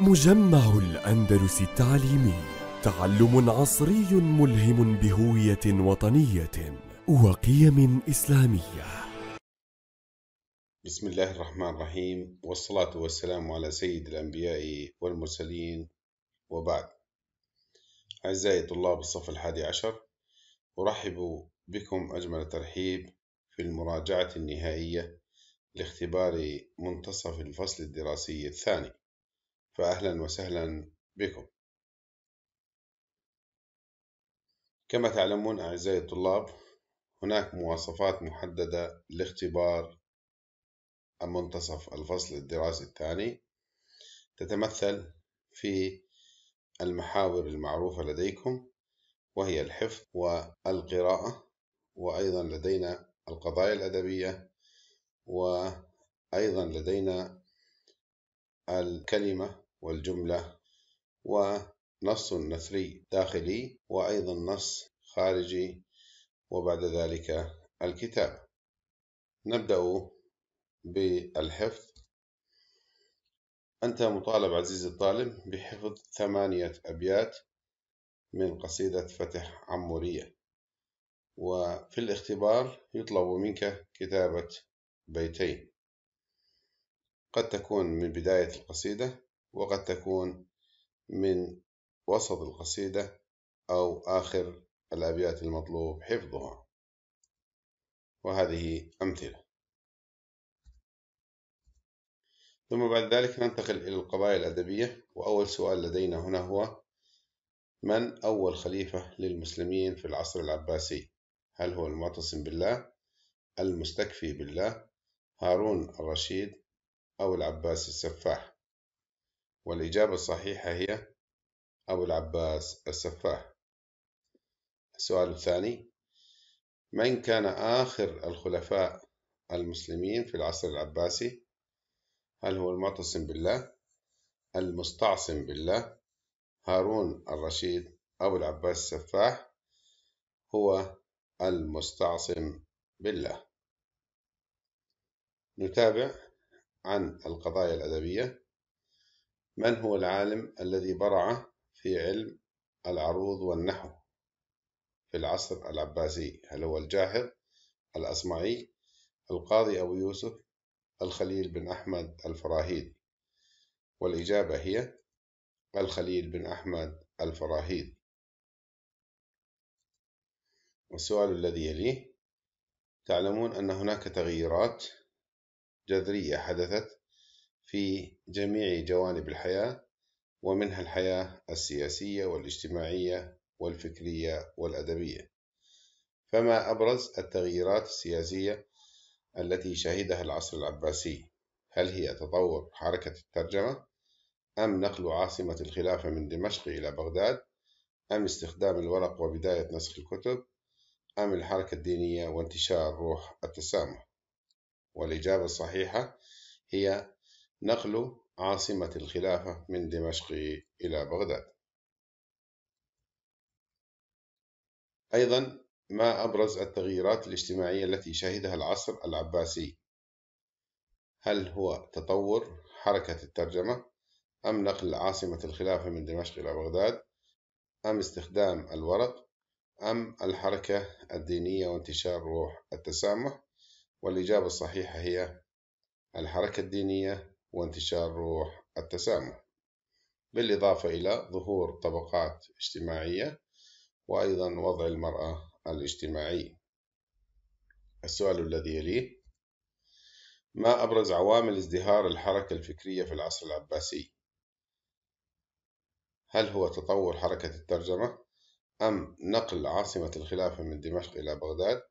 مجمع الأندلس التعليمي تعلم عصري ملهم بهوية وطنية وقيم إسلامية بسم الله الرحمن الرحيم والصلاة والسلام على سيد الأنبياء والمرسلين وبعد أعزائي طلاب الصف الحادي عشر أرحب بكم أجمل ترحيب في المراجعة النهائية لاختبار منتصف الفصل الدراسي الثاني فأهلا وسهلا بكم كما تعلمون أعزائي الطلاب هناك مواصفات محددة لاختبار منتصف الفصل الدراسي الثاني تتمثل في المحاور المعروفة لديكم وهي الحفظ والقراءة وأيضا لدينا القضايا الأدبية وأيضا لدينا الكلمة والجملة ونص نثري داخلي وأيضا نص خارجي وبعد ذلك الكتاب نبدأ بالحفظ أنت مطالب عزيزي الطالب بحفظ ثمانية أبيات من قصيدة فتح عمورية وفي الاختبار يطلب منك كتابة بيتين قد تكون من بداية القصيدة وقد تكون من وسط القصيدة أو آخر الأبيات المطلوب حفظها وهذه أمثلة ثم بعد ذلك ننتقل إلى القضايا الأدبية وأول سؤال لدينا هنا هو من أول خليفة للمسلمين في العصر العباسي هل هو المعتصم بالله المستكفي بالله هارون الرشيد أو العباس السفاح والإجابة الصحيحة هي أبو العباس السفاح السؤال الثاني من كان آخر الخلفاء المسلمين في العصر العباسي هل هو المعتصم بالله المستعصم بالله هارون الرشيد أبو العباس السفاح هو المستعصم بالله نتابع عن القضايا الأدبية من هو العالم الذي برع في علم العروض والنحو في العصر العباسي هل هو الجاحظ الأصمعي القاضي أبو يوسف الخليل بن أحمد الفراهيد والإجابة هي الخليل بن أحمد الفراهيد والسؤال الذي يليه تعلمون أن هناك تغييرات جذرية حدثت في جميع جوانب الحياة ومنها الحياة السياسية والاجتماعية والفكرية والأدبية فما أبرز التغييرات السياسية التي شهدها العصر العباسي هل هي تطور حركة الترجمة أم نقل عاصمة الخلافة من دمشق إلى بغداد أم استخدام الورق وبداية نسخ الكتب أم الحركة الدينية وانتشار روح التسامح والإجابة الصحيحة هي نقل عاصمة الخلافة من دمشق إلى بغداد أيضا ما أبرز التغييرات الاجتماعية التي شهدها العصر العباسي هل هو تطور حركة الترجمة أم نقل عاصمة الخلافة من دمشق إلى بغداد أم استخدام الورق أم الحركة الدينية وانتشار روح التسامح والإجابة الصحيحة هي الحركة الدينية وانتشار روح التسامح بالإضافة إلى ظهور طبقات اجتماعية وأيضا وضع المرأة الاجتماعي السؤال الذي يليه ما أبرز عوامل ازدهار الحركة الفكرية في العصر العباسي؟ هل هو تطور حركة الترجمة؟ أم نقل عاصمة الخلافة من دمشق إلى بغداد؟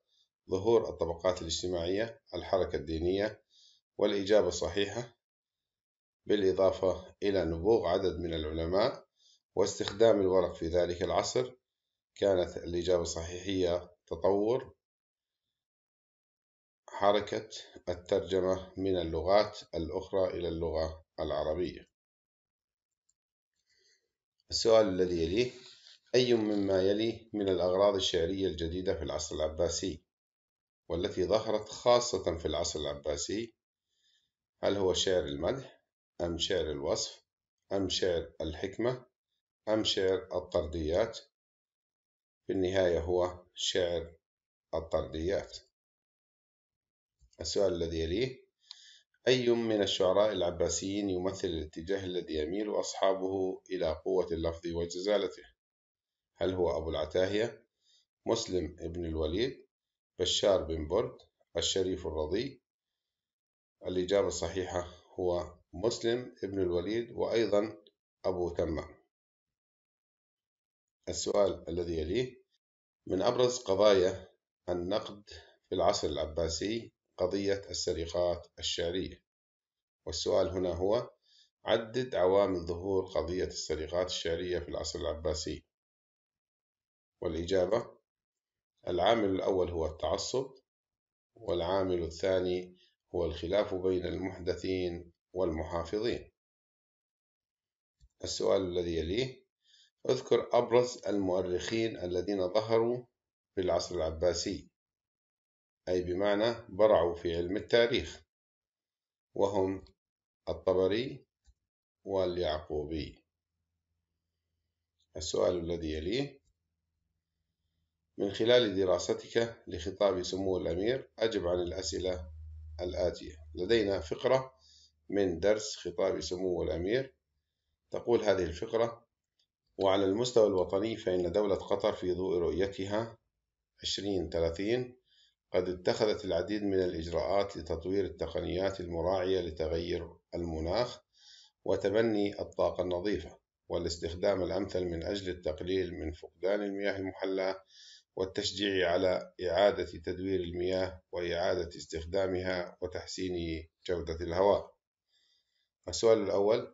ظهور الطبقات الاجتماعية، الحركة الدينية، والإجابة الصحيحة بالإضافة إلى نبوغ عدد من العلماء واستخدام الورق في ذلك العصر كانت الإجابة الصحيحية تطور حركة الترجمة من اللغات الأخرى إلى اللغة العربية السؤال الذي يليه أي مما يلي من الأغراض الشعرية الجديدة في العصر العباسي والتي ظهرت خاصة في العصر العباسي هل هو شعر المدح أم شعر الوصف أم شعر الحكمة أم شعر الطرديات في النهاية هو شعر الطرديات السؤال الذي يليه أي من الشعراء العباسيين يمثل الاتجاه الذي يميل أصحابه إلى قوة اللفظ وجزالته هل هو أبو العتاهية مسلم بن الوليد بشار بن برد الشريف الرضي الإجابة الصحيحة هو مسلم ابن الوليد وأيضا أبو تمة السؤال الذي يليه من أبرز قضايا النقد في العصر العباسي قضية السرقات الشعرية والسؤال هنا هو عدد عوامل ظهور قضية السرقات الشعرية في العصر العباسي والإجابة العامل الأول هو التعصب والعامل الثاني هو الخلاف بين المحدثين والمحافظين السؤال الذي يليه اذكر أبرز المؤرخين الذين ظهروا في العصر العباسي أي بمعنى برعوا في علم التاريخ وهم الطبري واليعقوبي السؤال الذي يليه من خلال دراستك لخطاب سمو الأمير أجب عن الأسئلة الآتية لدينا فقرة من درس خطاب سمو الأمير تقول هذه الفقرة وعلى المستوى الوطني فإن دولة قطر في ضوء رؤيتها 2030 قد اتخذت العديد من الإجراءات لتطوير التقنيات المراعية لتغير المناخ وتبني الطاقة النظيفة والاستخدام الأمثل من أجل التقليل من فقدان المياه المحلى والتشجيع على إعادة تدوير المياه وإعادة استخدامها وتحسين جودة الهواء السؤال الأول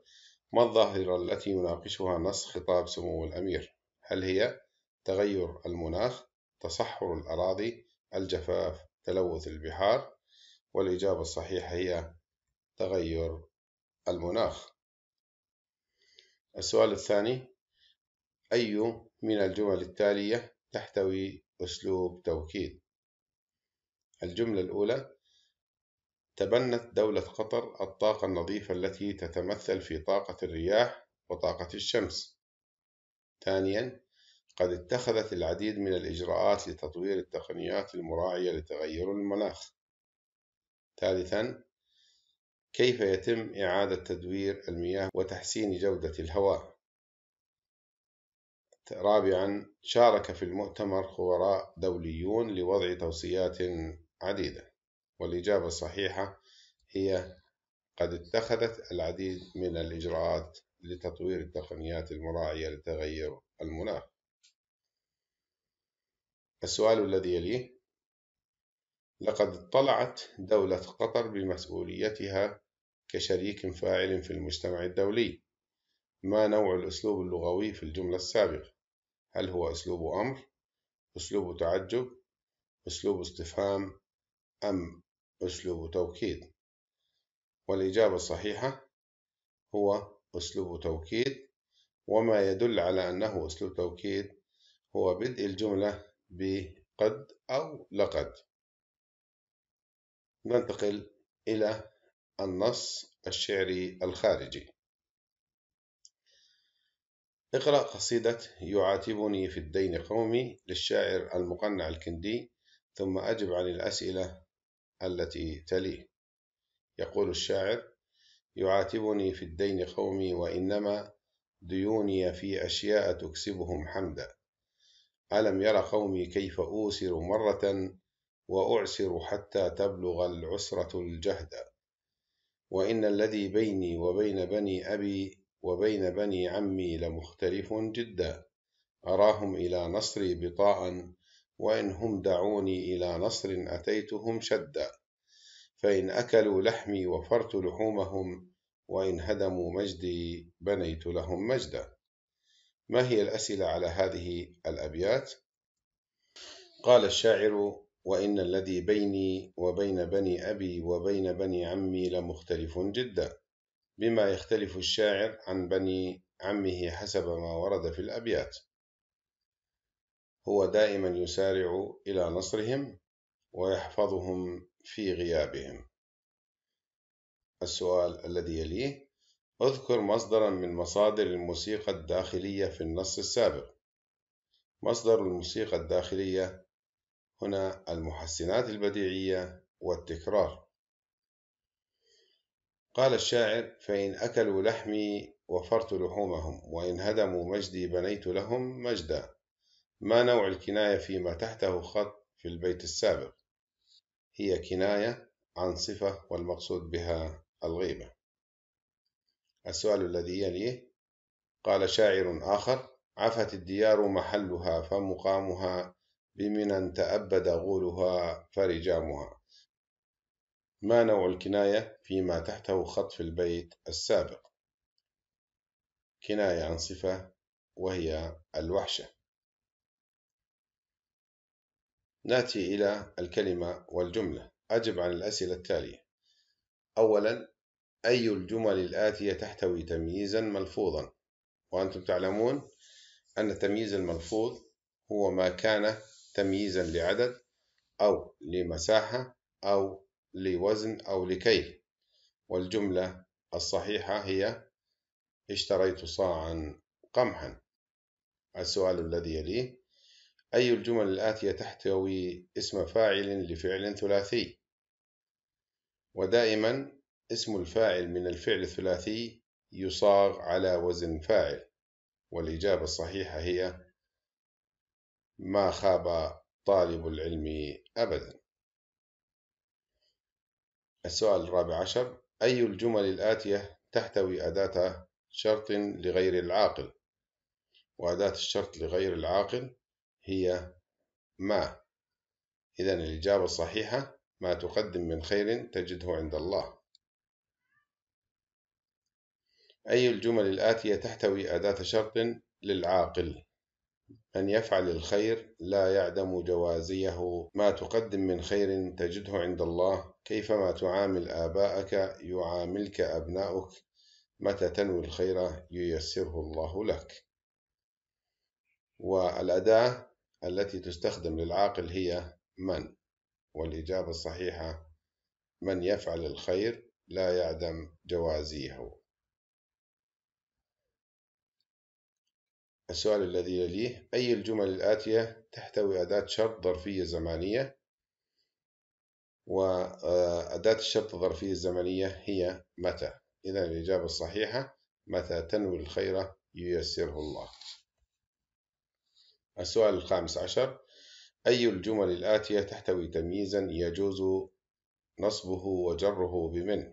ما الظاهرة التي يناقشها نص خطاب سمو الأمير؟ هل هي تغير المناخ، تصحر الأراضي، الجفاف، تلوث البحار؟ والإجابة الصحيحة هي تغير المناخ. السؤال الثاني أي من الجمل التالية تحتوي أسلوب توكيد؟ الجملة الأولى تبنت دولة قطر الطاقة النظيفة التي تتمثل في طاقة الرياح وطاقة الشمس. ثانيًا، قد اتخذت العديد من الإجراءات لتطوير التقنيات المراعية لتغير المناخ. ثالثًا، كيف يتم إعادة تدوير المياه وتحسين جودة الهواء؟ رابعًا، شارك في المؤتمر خبراء دوليون لوضع توصيات عديدة. والإجابة الصحيحة هي قد اتخذت العديد من الإجراءات لتطوير التقنيات المراعية لتغير المناخ السؤال الذي يليه لقد اطلعت دولة قطر بمسؤوليتها كشريك فاعل في المجتمع الدولي ما نوع الأسلوب اللغوي في الجملة السابقة هل هو أسلوب أمر أسلوب تعجب أسلوب استفهام أم أسلوب توكيد والإجابة الصحيحة هو أسلوب توكيد وما يدل على أنه أسلوب توكيد هو بدء الجملة بقد أو لقد ننتقل إلى النص الشعري الخارجي اقرأ قصيدة يعاتبني في الدين قومي للشاعر المقنع الكندي ثم أجب عن الأسئلة التي تليه يقول الشاعر يعاتبني في الدين قومي وإنما ديوني في أشياء تكسبهم حمدا ألم ير قومي كيف أوسر مرة وأعسر حتى تبلغ العسرة الجهدا وإن الذي بيني وبين بني أبي وبين بني عمي لمختلف جدا أراهم إلى نصري بطاء وإن هم دعوني إلى نصر أتيتهم شدا فإن أكلوا لحمي وفرت لحومهم وإن هدموا مجدي بنيت لهم مجدا ما هي الأسئلة على هذه الأبيات؟ قال الشاعر وإن الذي بيني وبين بني أبي وبين بني عمي لمختلف جدا بما يختلف الشاعر عن بني عمه حسب ما ورد في الأبيات هو دائما يسارع إلى نصرهم ويحفظهم في غيابهم السؤال الذي يليه اذكر مصدرا من مصادر الموسيقى الداخلية في النص السابق مصدر الموسيقى الداخلية هنا المحسنات البديعية والتكرار قال الشاعر فإن أكلوا لحمي وفرت لحومهم وإن هدموا مجدي بنيت لهم مجدا ما نوع الكناية فيما تحته خط في البيت السابق؟ هي كناية عن صفة والمقصود بها الغيبة. السؤال الذي يليه قال شاعر آخر: عفت الديار محلها فمقامها بمن تأبد غولها فرجامها. ما نوع الكناية فيما تحته خط في البيت السابق؟ كناية عن صفة وهي الوحشة. نأتي إلى الكلمة والجملة أجب عن الأسئلة التالية أولا أي الجمل الآتية تحتوي تمييزا ملفوظا وأنتم تعلمون أن التمييز الملفوظ هو ما كان تمييزا لعدد أو لمساحة أو لوزن أو لكيل والجملة الصحيحة هي اشتريت صاعا قمحا السؤال الذي يليه أي الجمل الآتية تحتوي اسم فاعل لفعل ثلاثي؟ ودائما اسم الفاعل من الفعل الثلاثي يصاغ على وزن فاعل والإجابة الصحيحة هي ما خاب طالب العلم أبدا السؤال الرابع عشر أي الجمل الآتية تحتوي أداة شرط لغير العاقل وأداة الشرط لغير العاقل هي ما إذا الإجابة الصحيحة ما تقدم من خير تجده عند الله أي الجمل الآتية تحتوي أداة شرط للعاقل أن يفعل الخير لا يعدم جوازيه ما تقدم من خير تجده عند الله كيفما تعامل آباءك يعاملك أبناؤك متى تنوي الخير ييسره الله لك والأداة التي تستخدم للعاقل هي من والإجابة الصحيحة من يفعل الخير لا يعدم جوازيه السؤال الذي يليه أي الجمل الآتية تحتوي أداة شرط ظرفية زمانية وأداة الشرط الظرفية الزمنية هي متى إذا الإجابة الصحيحة متى تنوي الخير ييسره الله السؤال الخامس عشر أي الجمل الآتية تحتوي تمييزا يجوز نصبه وجره بمن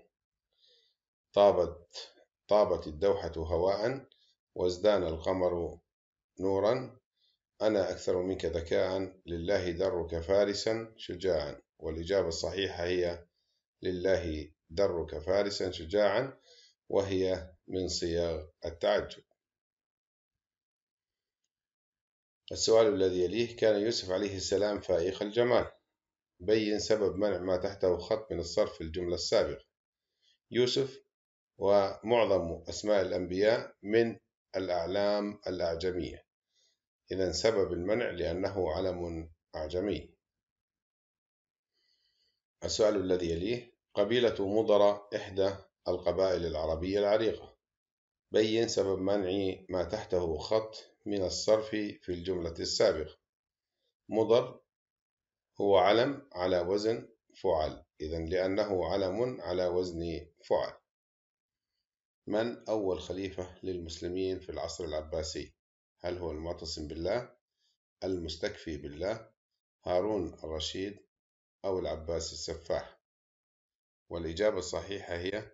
طابت طابت الدوحة هواء وازدان القمر نورا أنا أكثر منك ذكاء لله درك فارسا شجاعا والإجابة الصحيحة هي لله درك فارسا شجاعا وهي من صياغ التعجب السؤال الذي يليه كان يوسف عليه السلام فائق الجمال بين سبب منع ما تحته خط من الصرف في الجملة السابقة يوسف ومعظم أسماء الأنبياء من الأعلام الأعجمية إذا سبب المنع لأنه علم أعجمي السؤال الذي يليه قبيلة مضرة إحدى القبائل العربية العريقة بين سبب منع ما تحته خط من الصرف في الجملة السابقة مضر هو علم على وزن فعل إذا لأنه علم على وزن فعل من أول خليفة للمسلمين في العصر العباسي هل هو المعتصم بالله المستكفي بالله هارون الرشيد أو العباس السفاح والإجابة الصحيحة هي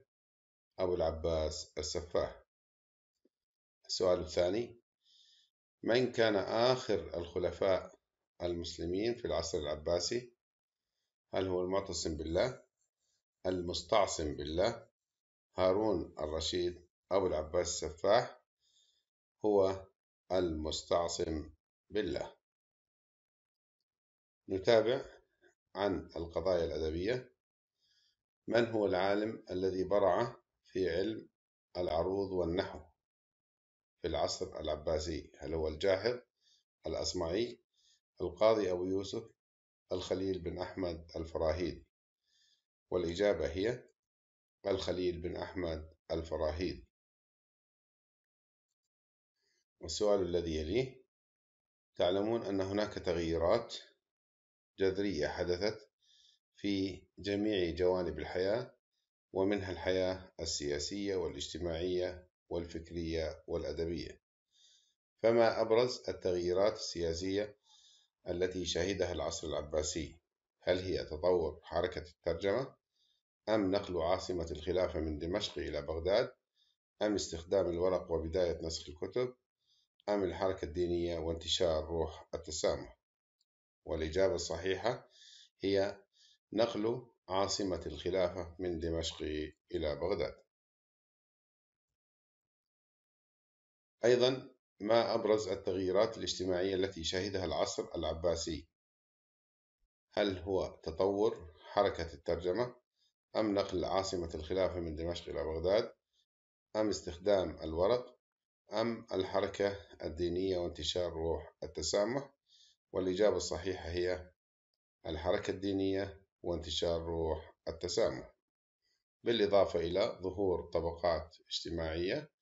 أبو العباس السفاح السؤال الثاني من كان آخر الخلفاء المسلمين في العصر العباسي هل هو المعتصم بالله المستعصم بالله هارون الرشيد أبو العباس السفاح هو المستعصم بالله نتابع عن القضايا الأدبية من هو العالم الذي برع في علم العروض والنحو في العصر العباسي هل هو الجاحظ الأصمعي القاضي أبو يوسف الخليل بن أحمد الفراهيد والإجابة هي الخليل بن أحمد الفراهيد والسؤال الذي يليه تعلمون أن هناك تغييرات جذرية حدثت في جميع جوانب الحياة ومنها الحياة السياسية والاجتماعية والفكرية والأدبية فما أبرز التغييرات السياسية التي شهدها العصر العباسي هل هي تطور حركة الترجمة أم نقل عاصمة الخلافة من دمشق إلى بغداد أم استخدام الورق وبداية نسخ الكتب أم الحركة الدينية وانتشار روح التسامح والإجابة الصحيحة هي نقل عاصمة الخلافة من دمشق إلى بغداد أيضا ما أبرز التغييرات الاجتماعية التي شهدها العصر العباسي هل هو تطور حركة الترجمة أم نقل عاصمة الخلافة من دمشق إلى بغداد أم استخدام الورق أم الحركة الدينية وانتشار روح التسامح والإجابة الصحيحة هي الحركة الدينية وانتشار روح التسامح بالإضافة إلى ظهور طبقات اجتماعية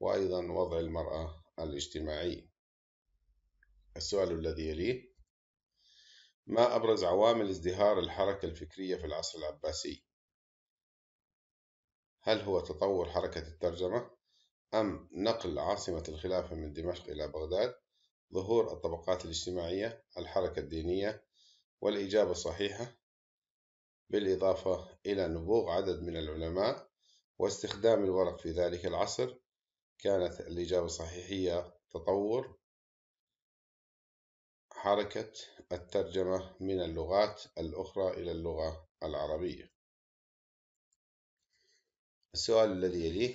وأيضا وضع المرأة الاجتماعي السؤال الذي يليه ما أبرز عوامل ازدهار الحركة الفكرية في العصر العباسي؟ هل هو تطور حركة الترجمة؟ أم نقل عاصمة الخلافة من دمشق إلى بغداد؟ ظهور الطبقات الاجتماعية، الحركة الدينية، والإجابة الصحيحة، بالإضافة إلى نبوغ عدد من العلماء واستخدام الورق في ذلك العصر كانت الإجابة الصحيحة هي تطور حركة الترجمة من اللغات الأخرى إلى اللغة العربية السؤال الذي يليه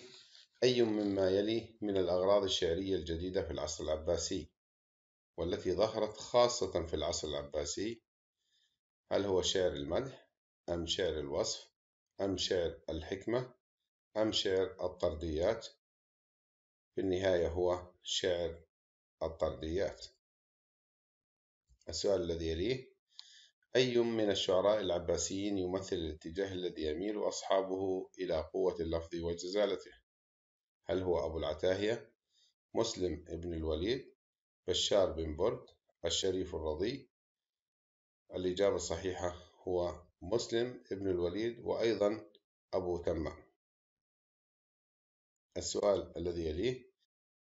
أي مما يلي من الأغراض الشعرية الجديدة في العصر العباسي والتي ظهرت خاصة في العصر العباسي هل هو شعر المدح أم شعر الوصف أم شعر الحكمة أم شعر الطرديات في النهاية هو شعر الطرديات السؤال الذي يليه أي من الشعراء العباسيين يمثل الاتجاه الذي يميل أصحابه إلى قوة اللفظ وجزالته هل هو أبو العتاهية مسلم بن الوليد بشار بن برد الشريف الرضي الإجابة الصحيحة هو مسلم بن الوليد وأيضا أبو تمام السؤال الذي يليه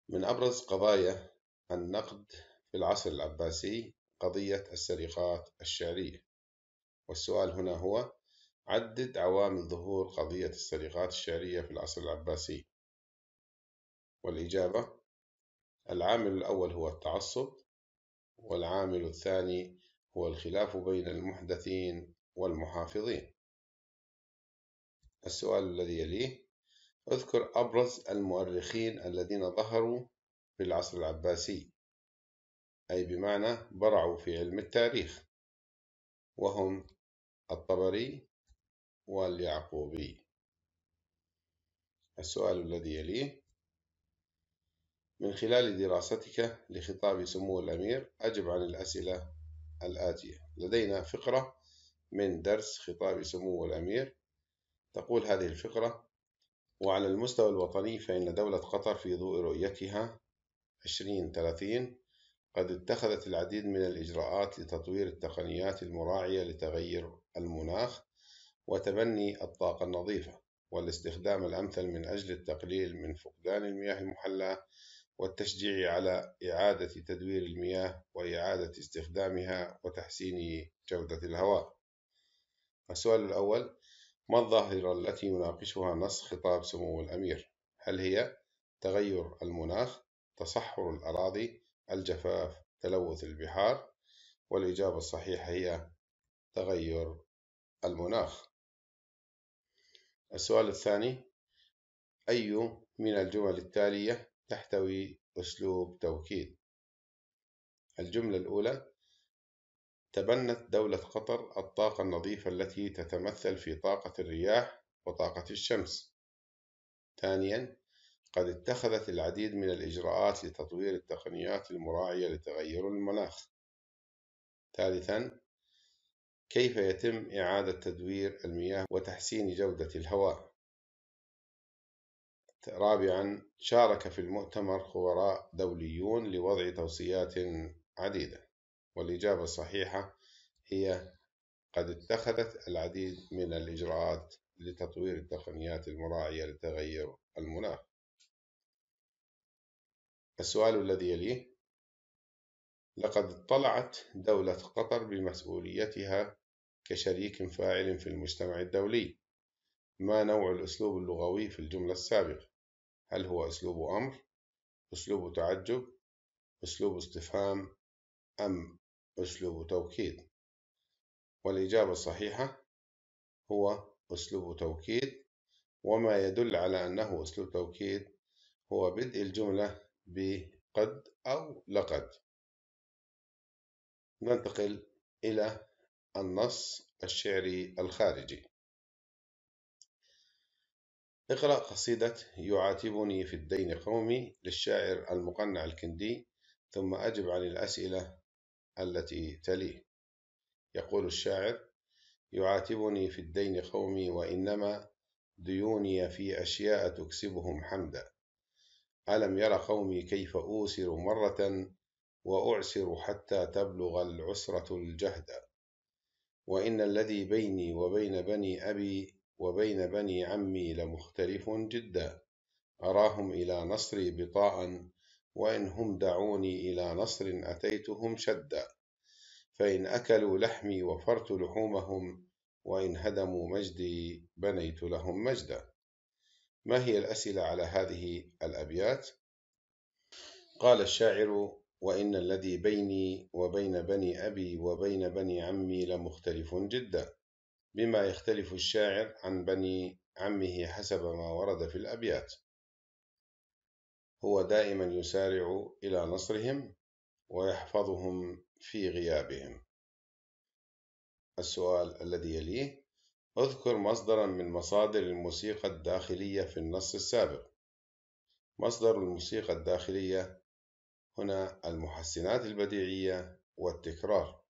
من أبرز قضايا النقد في العصر العباسي قضية السرقات الشعرية والسؤال هنا هو عدد عوامل ظهور قضية السرقات الشعرية في العصر العباسي والإجابة العامل الأول هو التعصب والعامل الثاني هو الخلاف بين المحدثين والمحافظين السؤال الذي يليه اذكر أبرز المؤرخين الذين ظهروا في العصر العباسي أي بمعنى برعوا في علم التاريخ وهم الطبري واليعقوبي السؤال الذي يليه من خلال دراستك لخطاب سمو الأمير أجب عن الأسئلة الآتية لدينا فقرة من درس خطاب سمو الأمير تقول هذه الفقرة وعلى المستوى الوطني فإن دولة قطر في ضوء رؤيتها 2030 قد اتخذت العديد من الإجراءات لتطوير التقنيات المراعية لتغير المناخ وتبني الطاقة النظيفة والاستخدام الأمثل من أجل التقليل من فقدان المياه المحلى والتشجيع على إعادة تدوير المياه وإعادة استخدامها وتحسين جودة الهواء. السؤال الأول ما الظاهرة التي يناقشها نص خطاب سمو الأمير؟ هل هي تغير المناخ، تصحر الأراضي، الجفاف، تلوث البحار؟ والإجابة الصحيحة هي تغير المناخ. السؤال الثاني: أي من الجمل التالية تحتوي أسلوب توكيد؟ الجملة الأولى: تبنت دولة قطر الطاقة النظيفة التي تتمثل في طاقة الرياح وطاقة الشمس. ثانيًا، قد اتخذت العديد من الإجراءات لتطوير التقنيات المراعية لتغير المناخ. ثالثًا، كيف يتم إعادة تدوير المياه وتحسين جودة الهواء؟ رابعًا، شارك في المؤتمر خبراء دوليون لوضع توصيات عديدة. والإجابة الصحيحة هي قد اتخذت العديد من الإجراءات لتطوير التقنيات المراعية لتغير المناخ السؤال الذي يليه لقد اطلعت دولة قطر بمسؤوليتها كشريك فاعل في المجتمع الدولي ما نوع الأسلوب اللغوي في الجملة السابقة هل هو أسلوب أمر أسلوب تعجب أسلوب استفهام أم أسلوب توكيد والإجابة الصحيحة هو أسلوب توكيد وما يدل على أنه أسلوب توكيد هو بدء الجملة بقد أو لقد ننتقل إلى النص الشعري الخارجي اقرأ قصيدة يعاتبني في الدين قومي للشاعر المقنع الكندي ثم أجب عن الأسئلة التي تليه يقول الشاعر يعاتبني في الدين قومي وإنما ديوني في أشياء تكسبهم حمدا ألم ير قومي كيف أوسر مرة وأعسر حتى تبلغ العسرة الجهد وإن الذي بيني وبين بني أبي وبين بني عمي لمختلف جدا أراهم إلى نصري بطاء وإن هم دعوني إلى نصر أتيتهم شدا فإن أكلوا لحمي وفرت لحومهم وإن هدموا مجدي بنيت لهم مجدا ما هي الأسئلة على هذه الأبيات؟ قال الشاعر وإن الذي بيني وبين بني أبي وبين بني عمي لمختلف جدا بما يختلف الشاعر عن بني عمه حسب ما ورد في الأبيات هو دائما يسارع إلى نصرهم ويحفظهم في غيابهم السؤال الذي يليه اذكر مصدرا من مصادر الموسيقى الداخلية في النص السابق مصدر الموسيقى الداخلية هنا المحسنات البديعية والتكرار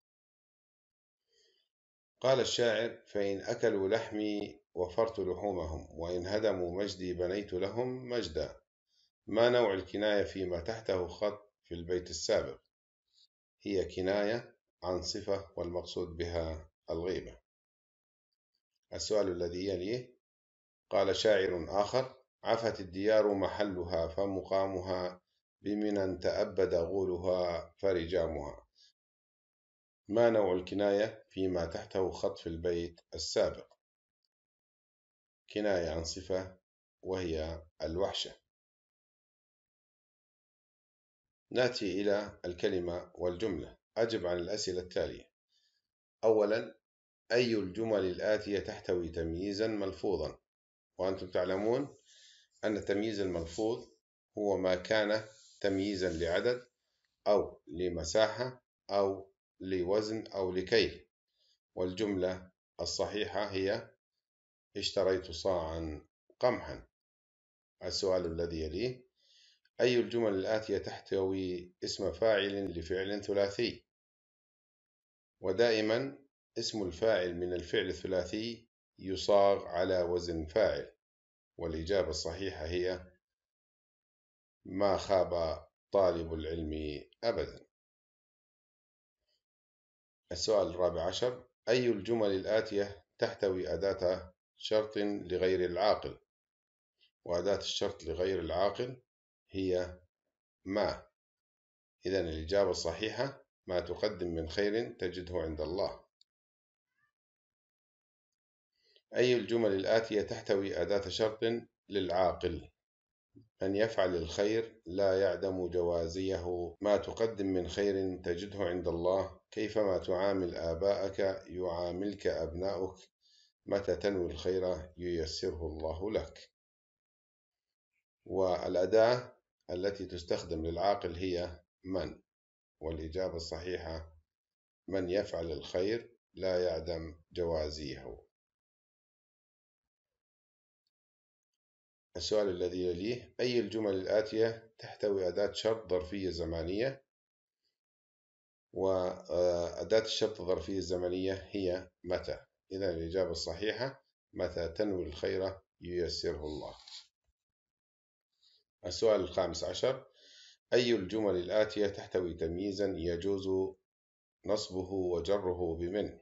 قال الشاعر فإن أكلوا لحمي وفرت لحومهم وإن هدموا مجدي بنيت لهم مجدا ما نوع الكناية فيما تحته خط في البيت السابق؟ هي كناية عن صفة والمقصود بها الغيبة. السؤال الذي يليه قال شاعر آخر: عفت الديار محلها فمقامها بمن تأبد غولها فرجامها. ما نوع الكناية فيما تحته خط في البيت السابق؟ كناية عن صفة وهي الوحشة. نأتي إلى الكلمة والجملة أجب عن الأسئلة التالية أولا أي الجمل الآتية تحتوي تمييزا ملفوظا وأنتم تعلمون أن التمييز الملفوظ هو ما كان تمييزا لعدد أو لمساحة أو لوزن أو لكيل والجملة الصحيحة هي اشتريت صاعا قمحا السؤال الذي يليه أي الجمل الآتية تحتوي اسم فاعل لفعل ثلاثي؟ ودائما اسم الفاعل من الفعل الثلاثي يصاغ على وزن فاعل والإجابة الصحيحة هي ما خاب طالب العلم أبدا السؤال الرابع عشر أي الجمل الآتية تحتوي أداة شرط لغير العاقل وأداة الشرط لغير العاقل هي ما إذا الإجابة الصحيحة ما تقدم من خير تجده عند الله أي الجمل الآتية تحتوي أداة شرط للعاقل من يفعل الخير لا يعدم جوازيه ما تقدم من خير تجده عند الله كيفما تعامل آباءك يعاملك أبناؤك متى تنوي الخير ييسره الله لك والأداة التي تستخدم للعاقل هي من والإجابة الصحيحة من يفعل الخير لا يعدم جوازيه السؤال الذي يليه أي الجمل الآتية تحتوي أداة شرط ظرفية زمانية وأداة آه، الشرط الظرفية الزمنية هي متى إذا الإجابة الصحيحة متى تنوي الخير ييسره الله السؤال الخامس عشر أي الجمل الآتية تحتوي تمييزا يجوز نصبه وجره بمن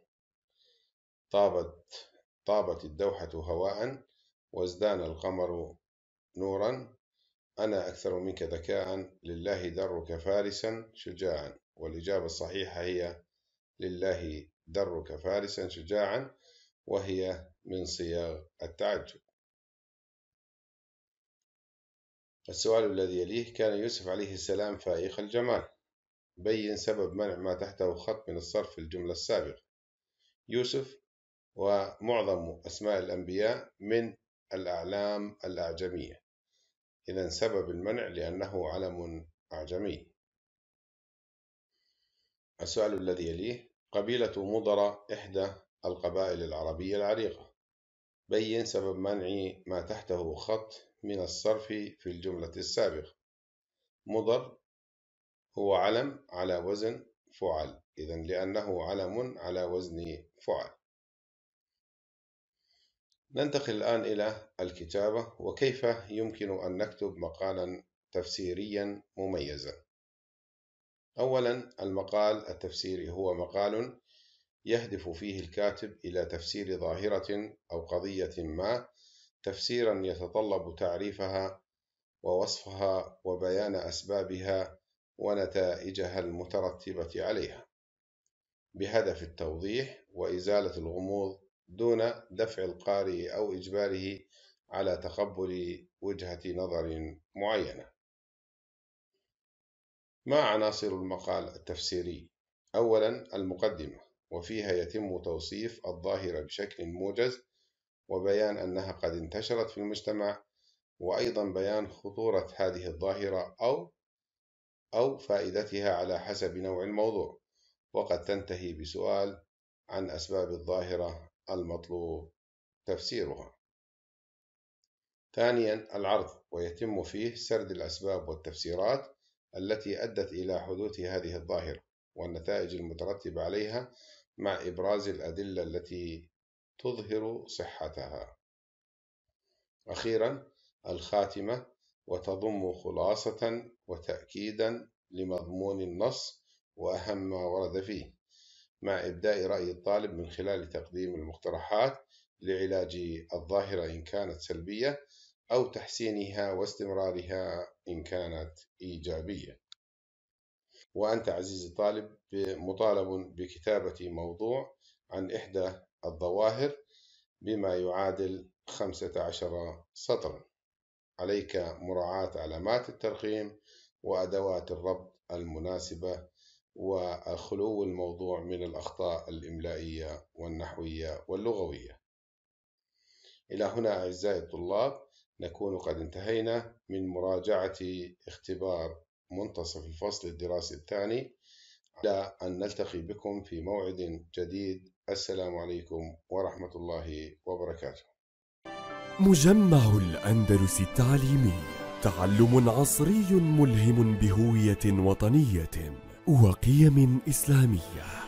طابت طابت الدوحة هواء وازدان القمر نورا أنا أكثر منك ذكاء لله درك فارسا شجاعا والإجابة الصحيحة هي لله درك فارسا شجاعا وهي من صياغ التعجب السؤال الذي يليه كان يوسف عليه السلام فائق الجمال بين سبب منع ما تحته خط من الصرف في الجملة السابقة يوسف ومعظم أسماء الأنبياء من الأعلام الأعجمية إذا سبب المنع لأنه علم أعجمي السؤال الذي يليه قبيلة مضرة إحدى القبائل العربية العريقة بين سبب منع ما تحته خط من الصرف في الجملة السابقة مضر هو علم على وزن فعل إذا لأنه علم على وزن فعل ننتقل الآن إلى الكتابة وكيف يمكن أن نكتب مقالا تفسيريا مميزا أولا المقال التفسيري هو مقال يهدف فيه الكاتب إلى تفسير ظاهرة أو قضية ما تفسيرا يتطلب تعريفها ووصفها وبيان أسبابها ونتائجها المترتبة عليها بهدف التوضيح وإزالة الغموض دون دفع القارئ أو إجباره على تقبل وجهة نظر معينة. ما عناصر المقال التفسيري؟ أولاً المقدمة، وفيها يتم توصيف الظاهرة بشكل موجز وبيان أنها قد انتشرت في المجتمع وأيضا بيان خطورة هذه الظاهرة أو أو فائدتها على حسب نوع الموضوع وقد تنتهي بسؤال عن أسباب الظاهرة المطلوب تفسيرها ثانيا العرض ويتم فيه سرد الأسباب والتفسيرات التي أدت إلى حدوث هذه الظاهرة والنتائج المترتبة عليها مع إبراز الأدلة التي تظهر صحتها أخيرا الخاتمة وتضم خلاصة وتأكيدا لمضمون النص وأهم ما ورد فيه مع إبداء رأي الطالب من خلال تقديم المقترحات لعلاج الظاهرة إن كانت سلبية أو تحسينها واستمرارها إن كانت إيجابية وأنت عزيزي الطالب مطالب بكتابة موضوع عن إحدى الظواهر بما يعادل 15 سطرا عليك مراعاة علامات الترقيم وأدوات الربط المناسبة وخلو الموضوع من الأخطاء الإملائية والنحوية واللغوية إلى هنا أعزائي الطلاب نكون قد انتهينا من مراجعة اختبار منتصف الفصل الدراسي الثاني إلى أن نلتقي بكم في موعد جديد السلام عليكم ورحمة الله وبركاته مجمع الأندلس التعليمي تعلم عصري ملهم بهوية وطنية وقيم إسلامية